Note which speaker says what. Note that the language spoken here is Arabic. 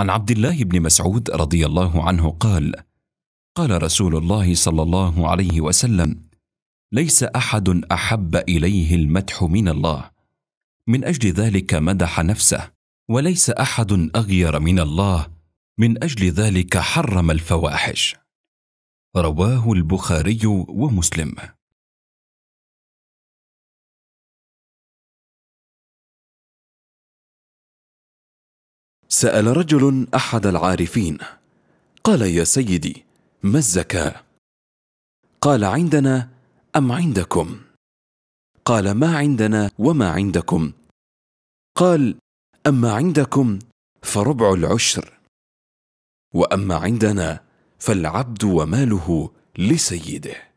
Speaker 1: عن عبد الله بن مسعود رضي الله عنه قال قال رسول الله صلى الله عليه وسلم ليس احد احب اليه المدح من الله من اجل ذلك مدح نفسه وليس احد اغير من الله من اجل ذلك حرم الفواحش رواه
Speaker 2: البخاري ومسلم
Speaker 3: سأل
Speaker 4: رجل أحد العارفين قال يا سيدي ما الزكاة؟ قال عندنا أم عندكم؟ قال ما عندنا وما عندكم قال أما عندكم فربع العشر وأما عندنا فالعبد وماله
Speaker 3: لسيده